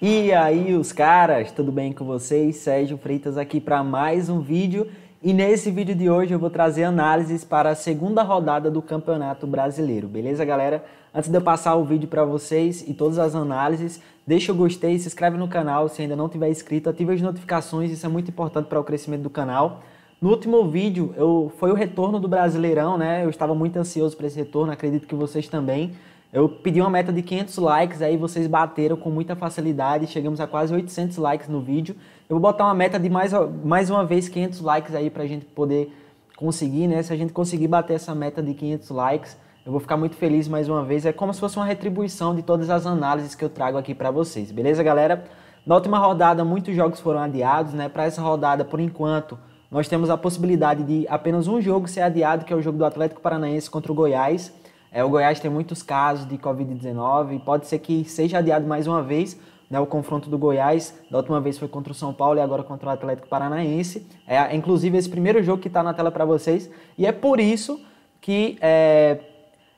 E aí, os caras, tudo bem com vocês? Sérgio Freitas aqui para mais um vídeo. E nesse vídeo de hoje eu vou trazer análises para a segunda rodada do Campeonato Brasileiro, beleza, galera? Antes de eu passar o vídeo para vocês e todas as análises, deixa o gostei, se inscreve no canal se ainda não tiver inscrito, ativa as notificações, isso é muito importante para o crescimento do canal. No último vídeo eu, foi o retorno do Brasileirão, né? Eu estava muito ansioso para esse retorno, acredito que vocês também. Eu pedi uma meta de 500 likes, aí vocês bateram com muita facilidade, chegamos a quase 800 likes no vídeo. Eu vou botar uma meta de mais, mais uma vez 500 likes aí pra gente poder conseguir, né? Se a gente conseguir bater essa meta de 500 likes, eu vou ficar muito feliz mais uma vez. É como se fosse uma retribuição de todas as análises que eu trago aqui para vocês, beleza, galera? Na última rodada, muitos jogos foram adiados, né? Para essa rodada, por enquanto, nós temos a possibilidade de apenas um jogo ser adiado, que é o jogo do Atlético Paranaense contra o Goiás. É, o Goiás tem muitos casos de Covid-19 e pode ser que seja adiado mais uma vez, né, o confronto do Goiás, da última vez foi contra o São Paulo e agora contra o Atlético Paranaense. É, inclusive, esse primeiro jogo que está na tela para vocês. E é por isso que é,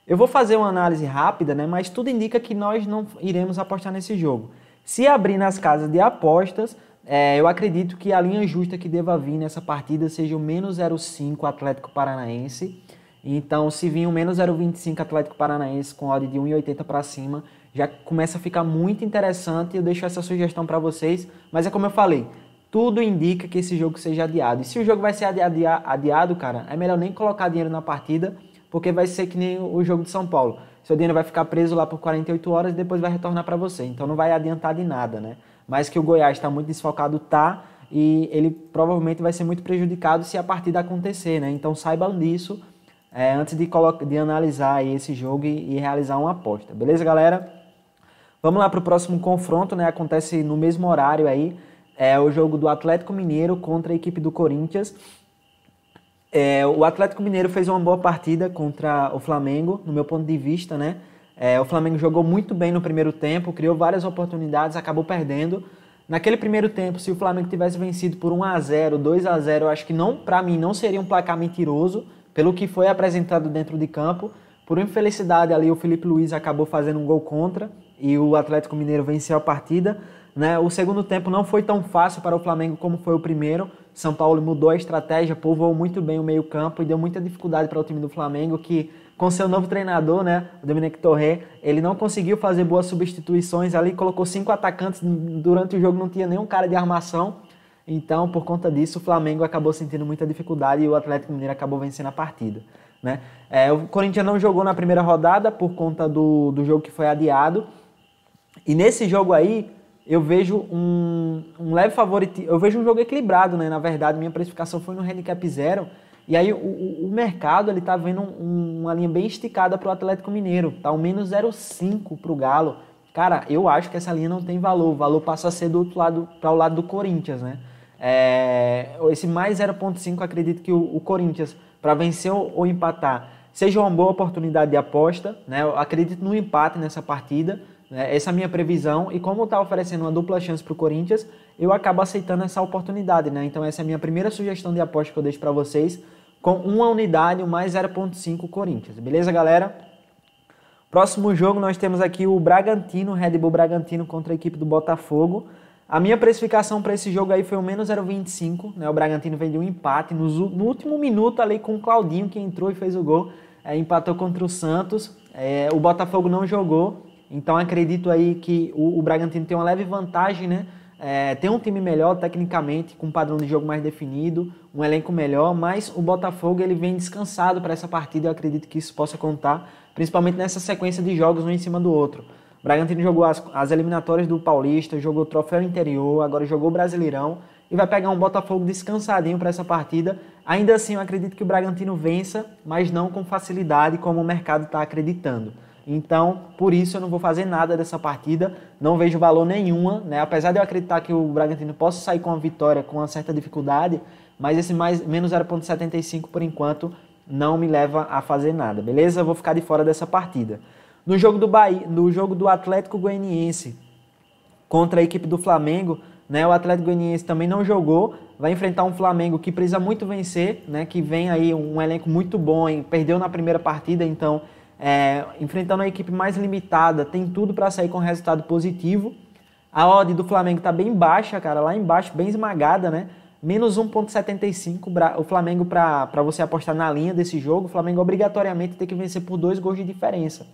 eu vou fazer uma análise rápida, né, mas tudo indica que nós não iremos apostar nesse jogo. Se abrir nas casas de apostas, é, eu acredito que a linha justa que deva vir nessa partida seja o menos 0,5 Atlético Paranaense então, se vir um menos 0,25 Atlético Paranaense com odd de 1,80 para cima, já começa a ficar muito interessante. Eu deixo essa sugestão para vocês, mas é como eu falei, tudo indica que esse jogo seja adiado. E se o jogo vai ser adiado, adiado, cara, é melhor nem colocar dinheiro na partida, porque vai ser que nem o jogo de São Paulo. Seu dinheiro vai ficar preso lá por 48 horas e depois vai retornar para você. Então não vai adiantar de nada, né? Mas que o Goiás está muito desfocado, tá? E ele provavelmente vai ser muito prejudicado se a partida acontecer, né? Então saibam disso é, antes de, de analisar esse jogo e, e realizar uma aposta. Beleza, galera? Vamos lá para o próximo confronto, né? Acontece no mesmo horário aí. É o jogo do Atlético Mineiro contra a equipe do Corinthians. É, o Atlético Mineiro fez uma boa partida contra o Flamengo, no meu ponto de vista, né? É, o Flamengo jogou muito bem no primeiro tempo, criou várias oportunidades, acabou perdendo. Naquele primeiro tempo, se o Flamengo tivesse vencido por 1 a 0, 2 a 0, eu acho que não, para mim não seria um placar mentiroso pelo que foi apresentado dentro de campo. Por infelicidade ali o Felipe Luiz acabou fazendo um gol contra e o Atlético Mineiro venceu a partida. Né? O segundo tempo não foi tão fácil para o Flamengo como foi o primeiro. São Paulo mudou a estratégia, povoou muito bem o meio campo e deu muita dificuldade para o time do Flamengo que com seu novo treinador, né, o Dominique Torré, ele não conseguiu fazer boas substituições ali, colocou cinco atacantes durante o jogo, não tinha nenhum cara de armação então, por conta disso, o Flamengo acabou sentindo muita dificuldade e o Atlético Mineiro acabou vencendo a partida. Né? É, o Corinthians não jogou na primeira rodada por conta do, do jogo que foi adiado. E nesse jogo aí, eu vejo um, um leve favorito. Eu vejo um jogo equilibrado, né? Na verdade, minha precificação foi no handicap zero. E aí o, o, mercado ele tá vendo um, uma linha bem esticada para o Atlético Mineiro. Tá um menos 0,5 para o Galo. Cara, eu acho que essa linha não tem valor. O valor passa a ser do outro lado, para o lado do Corinthians, né? É, esse mais 0,5 acredito que o, o Corinthians, para vencer ou, ou, empatar, seja uma boa oportunidade de aposta. Né? Eu acredito no empate nessa partida. Né? Essa é a minha previsão. E como está oferecendo uma dupla chance para o Corinthians, eu acabo aceitando essa oportunidade. Né? Então, essa é a minha primeira sugestão de aposta que eu deixo para vocês. Com uma unidade, o mais 0,5 Corinthians. Beleza, galera? Próximo jogo nós temos aqui o Bragantino, Red Bull Bragantino contra a equipe do Botafogo. A minha precificação para esse jogo aí foi o menos 0,25, né? O Bragantino vendeu um empate no, no, último minuto ali com o Claudinho que entrou e fez o gol, é, empatou contra o Santos. É, o Botafogo não jogou, então acredito aí que o, o Bragantino tem uma leve vantagem, né? É, tem um time melhor tecnicamente, com um padrão de jogo mais definido, um elenco melhor, mas o Botafogo ele vem descansado para essa partida. Eu acredito que isso possa contar, principalmente nessa sequência de jogos um em cima do outro. O Bragantino jogou as, as eliminatórias do Paulista, jogou o Troféu Interior, agora jogou o Brasileirão e vai pegar um Botafogo descansadinho para essa partida. Ainda assim, eu acredito que o Bragantino vença, mas não com facilidade como o mercado está acreditando. Então, por isso eu não vou fazer nada dessa partida, não vejo valor nenhuma, né? Apesar de eu acreditar que o Bragantino possa sair com a vitória com uma certa dificuldade, mas esse mais menos 0.75 por enquanto não me leva a fazer nada, beleza? Eu vou ficar de fora dessa partida. No jogo do Bahia, no jogo do Atlético Goianiense contra a equipe do Flamengo, né? O Atlético Goianiense também não jogou, vai enfrentar um Flamengo que precisa muito vencer, né? Que vem aí um elenco muito bom, hein? perdeu na primeira partida, então é, enfrentando uma equipe mais limitada, tem tudo para sair com resultado positivo. A odd do Flamengo está bem baixa, cara, lá embaixo, bem esmagada, né? Menos 1,75 o Flamengo para você apostar na linha desse jogo. O Flamengo obrigatoriamente tem que vencer por dois gols de diferença.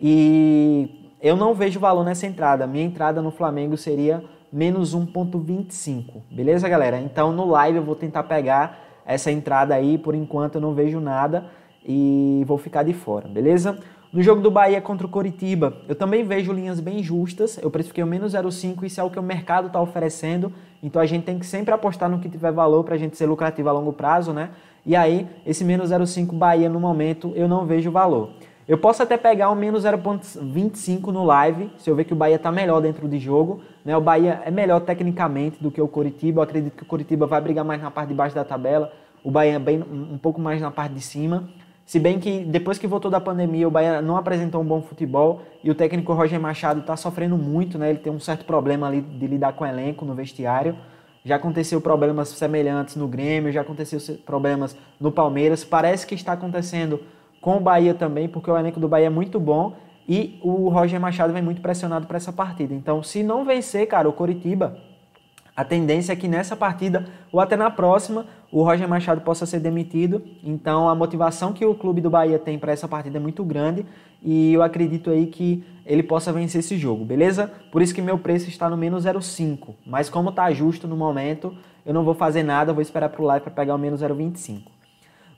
E eu não vejo valor nessa entrada. Minha entrada no Flamengo seria menos 1.25. Beleza, galera? Então no live eu vou tentar pegar essa entrada aí. Por enquanto eu não vejo nada e vou ficar de fora, beleza? No jogo do Bahia contra o Coritiba, eu também vejo linhas bem justas. Eu precifiquei o menos 0,5, isso é o que o mercado está oferecendo. Então a gente tem que sempre apostar no que tiver valor para a gente ser lucrativo a longo prazo, né? E aí, esse menos 0,5 Bahia no momento eu não vejo valor. Eu posso até pegar o menos 0,25 no live, se eu ver que o Bahia está melhor dentro de jogo. Né? O Bahia é melhor tecnicamente do que o Coritiba. Eu acredito que o Coritiba vai brigar mais na parte de baixo da tabela. O Bahia é bem, um pouco mais na parte de cima. Se bem que depois que voltou da pandemia, o Bahia não apresentou um bom futebol e o técnico Roger Machado está sofrendo muito, né? Ele tem um certo problema ali de lidar com o elenco no vestiário. Já aconteceu problemas semelhantes no Grêmio, já aconteceu problemas no Palmeiras. Parece que está acontecendo com o Bahia também, porque o elenco do Bahia é muito bom e o Roger Machado vem muito pressionado para essa partida. Então, se não vencer, cara, o Coritiba, a tendência é que nessa partida ou até na próxima, o Roger Machado possa ser demitido. Então, a motivação que o clube do Bahia tem para essa partida é muito grande e eu acredito aí que ele possa vencer esse jogo, beleza? Por isso que meu preço está no menos 0,5, mas como está justo no momento, eu não vou fazer nada, vou esperar para o live para pegar o menos 0,25.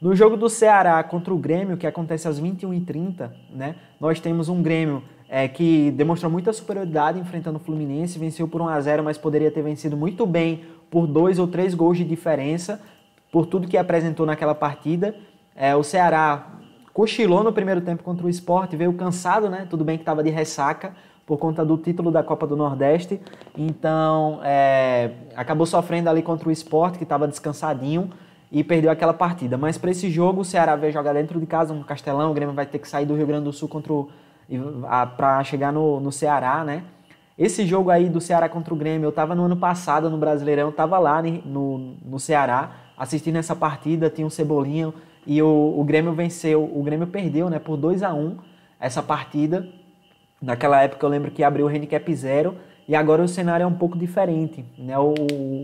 No jogo do Ceará contra o Grêmio, que acontece às 21h30, né, nós temos um Grêmio é, que demonstrou muita superioridade enfrentando o Fluminense, venceu por 1 a 0 mas poderia ter vencido muito bem por dois ou três gols de diferença, por tudo que apresentou naquela partida. É, o Ceará cochilou no primeiro tempo contra o esporte, veio cansado, né? Tudo bem que estava de ressaca por conta do título da Copa do Nordeste. Então, é, acabou sofrendo ali contra o esporte, que estava descansadinho e perdeu aquela partida. Mas para esse jogo, o Ceará vai jogar dentro de casa, um Castelão, o Grêmio vai ter que sair do Rio Grande do Sul contra para chegar no, no Ceará, né? Esse jogo aí do Ceará contra o Grêmio, eu estava no ano passado no Brasileirão, estava lá né, no, no Ceará assistindo essa partida, tinha um cebolinho e o, o Grêmio venceu, o Grêmio perdeu, né, por 2 a 1 essa partida. Naquela época eu lembro que abriu o handicap zero e agora o cenário é um pouco diferente, né? O,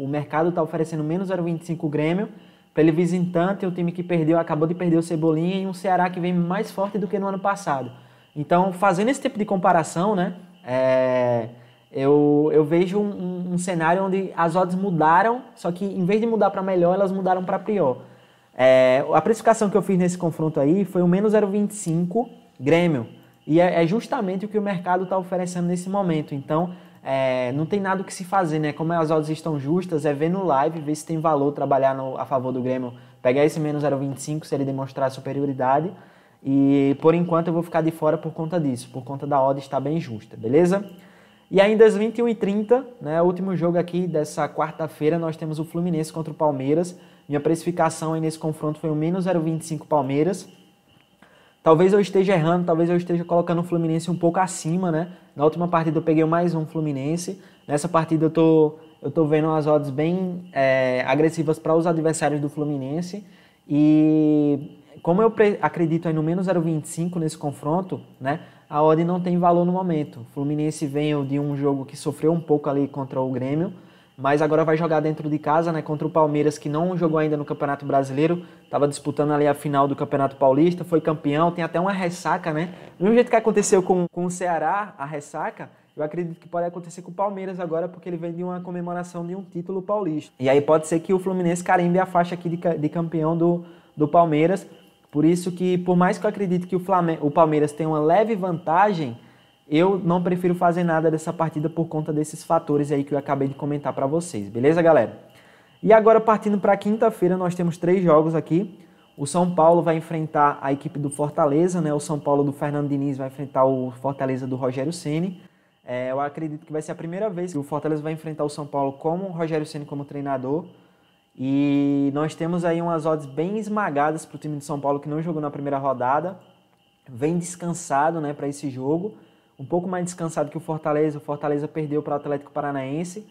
o mercado está oferecendo menos 0,25 Grêmio pelo visitante, um time que perdeu, acabou de perder o Cebolinha e um Ceará que vem mais forte do que no ano passado. Então, fazendo esse tipo de comparação, né, é, eu, eu vejo um, um, cenário onde as odds mudaram, só que em vez de mudar para melhor, elas mudaram para pior. É, a precificação que eu fiz nesse confronto aí foi o menos 0,25 Grêmio. E é, é justamente o que o mercado está oferecendo nesse momento. Então, é, não tem nada o que se fazer, né? Como as odds estão justas, é ver no live, ver se tem valor trabalhar no, a favor do Grêmio, pegar esse menos 0,25 se ele demonstrar superioridade. E por enquanto eu vou ficar de fora por conta disso, por conta da odd estar bem justa, beleza? E ainda às 21h30, né, último jogo aqui dessa quarta-feira, nós temos o Fluminense contra o Palmeiras. Minha precificação aí nesse confronto foi o menos 0,25 Palmeiras Talvez eu esteja errando, talvez eu esteja colocando o Fluminense um pouco acima, né? Na última partida eu peguei mais um Fluminense. Nessa partida eu tô, eu tô vendo as odds bem é, agressivas para os adversários do Fluminense. E como eu acredito aí no menos 0,25 nesse confronto, né? A odd não tem valor no momento. O Fluminense veio de um jogo que sofreu um pouco ali contra o Grêmio mas agora vai jogar dentro de casa, né, contra o Palmeiras, que não jogou ainda no Campeonato Brasileiro, estava disputando ali a final do Campeonato Paulista, foi campeão, tem até uma ressaca, né? Do mesmo jeito que aconteceu com, com o Ceará, a ressaca, eu acredito que pode acontecer com o Palmeiras agora, porque ele vem de uma comemoração de um título paulista. E aí pode ser que o Fluminense carimbe a faixa aqui de, de campeão do, do Palmeiras, por isso que, por mais que eu acredite que o, Flam, o Palmeiras tenha uma leve vantagem eu não prefiro fazer nada dessa partida por conta desses fatores aí que eu acabei de comentar para vocês, beleza, galera? E agora partindo para quinta-feira, nós temos três jogos aqui. O São Paulo vai enfrentar a equipe do Fortaleza, né? O São Paulo do Fernando Diniz vai enfrentar o Fortaleza do Rogério Ceni. É, eu acredito que vai ser a primeira vez que o Fortaleza vai enfrentar o São Paulo como o Rogério Ceni como treinador. E nós temos aí umas odds bem esmagadas para o time de São Paulo que não jogou na primeira rodada, vem descansado, né, para esse jogo um pouco mais descansado que o Fortaleza. O Fortaleza perdeu para o Atlético Paranaense.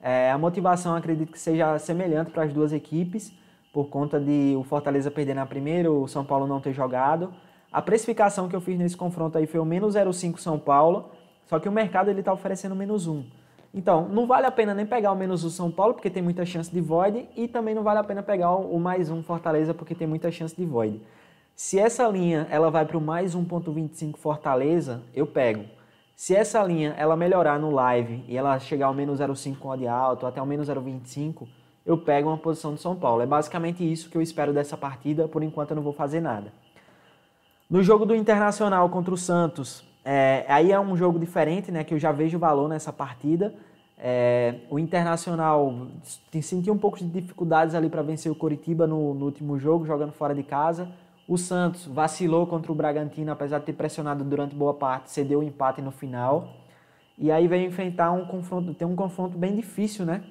É, a motivação acredito que seja semelhante para as duas equipes, por conta de o Fortaleza perder na primeira, o São Paulo não ter jogado. A precificação que eu fiz nesse confronto aí foi o menos 0,5 São Paulo, só que o mercado ele está oferecendo menos 1. Então, não vale a pena nem pegar o menos 1 São Paulo, porque tem muita chance de void, e também não vale a pena pegar o mais 1 Fortaleza, porque tem muita chance de void. Se essa linha ela vai para o mais 1.25 Fortaleza, eu pego. Se essa linha ela melhorar no live e ela chegar ao menos 0,5 com alto, até ao menos 0,25, eu pego uma posição do São Paulo. É basicamente isso que eu espero dessa partida, por enquanto eu não vou fazer nada. No jogo do Internacional contra o Santos, é, aí é um jogo diferente, né, que eu já vejo valor nessa partida. É, o Internacional sentiu um pouco de dificuldades ali para vencer o Coritiba no, no último jogo, jogando fora de casa. O Santos vacilou contra o Bragantino, apesar de ter pressionado durante boa parte, cedeu o empate no final. E aí veio enfrentar um confronto, tem um confronto bem difícil, né?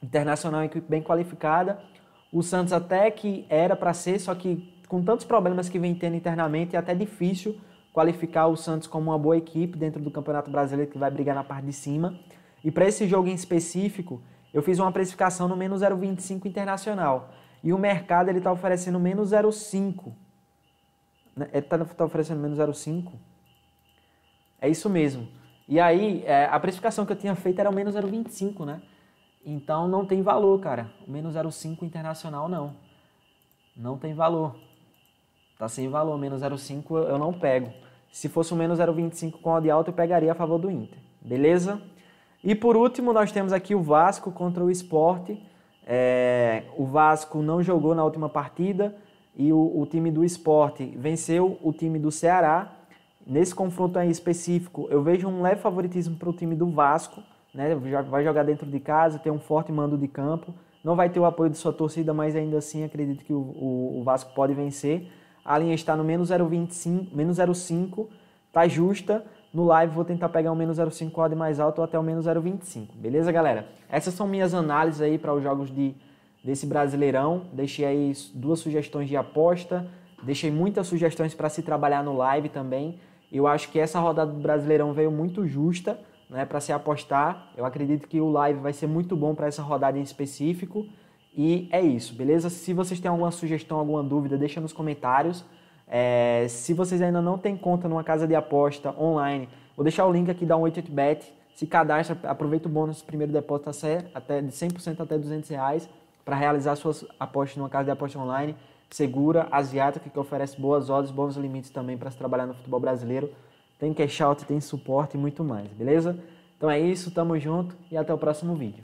Internacional, equipe bem qualificada. O Santos até que era para ser, só que com tantos problemas que vem tendo internamente, é até difícil qualificar o Santos como uma boa equipe dentro do Campeonato Brasileiro que vai brigar na parte de cima. E para esse jogo em específico, eu fiz uma precificação no menos 0,25 internacional. E o mercado ele está oferecendo menos 0,5 né, ele está tá oferecendo menos 0,5. É isso mesmo. E aí, é, a precificação que eu tinha feito era o menos 0,25, né? Então não tem valor, cara. O menos 0,5 internacional não. Não tem valor. Tá sem valor. Menos 0,5 eu não pego. Se fosse o menos 0,25 com a de alta, eu pegaria a favor do Inter. Beleza? E por último, nós temos aqui o Vasco contra o sport É, o Vasco não jogou na última partida e o, o time do esporte venceu o time do Ceará. Nesse confronto aí específico, eu vejo um leve favoritismo para o time do Vasco, né? Vai jogar dentro de casa, tem um forte mando de campo, não vai ter o apoio de sua torcida, mas ainda assim acredito que o, o, o Vasco pode vencer. A linha está no menos 0,25, menos 0,5, tá justa. No live vou tentar pegar o menos 0,5 de mais alto ou até o menos 0,25, beleza, galera? Essas são minhas análises aí para os jogos de desse Brasileirão. Deixei aí duas sugestões de aposta, deixei muitas sugestões para se trabalhar no live também. Eu acho que essa rodada do Brasileirão veio muito justa né, para se apostar. Eu acredito que o live vai ser muito bom para essa rodada em específico. E é isso, beleza? Se vocês têm alguma sugestão, alguma dúvida, deixa nos comentários. É, se vocês ainda não têm conta numa casa de aposta online, vou deixar o link aqui da 188bet. Se cadastra, aproveita o bônus primeiro depósito até de 100% até 200 reais para realizar suas apostas numa casa de aposta online segura, asiática, que oferece boas odds, bons limites também para se trabalhar no futebol brasileiro. Tem cash out, tem suporte e muito mais, beleza? Então é isso, tamo junto e até o próximo vídeo.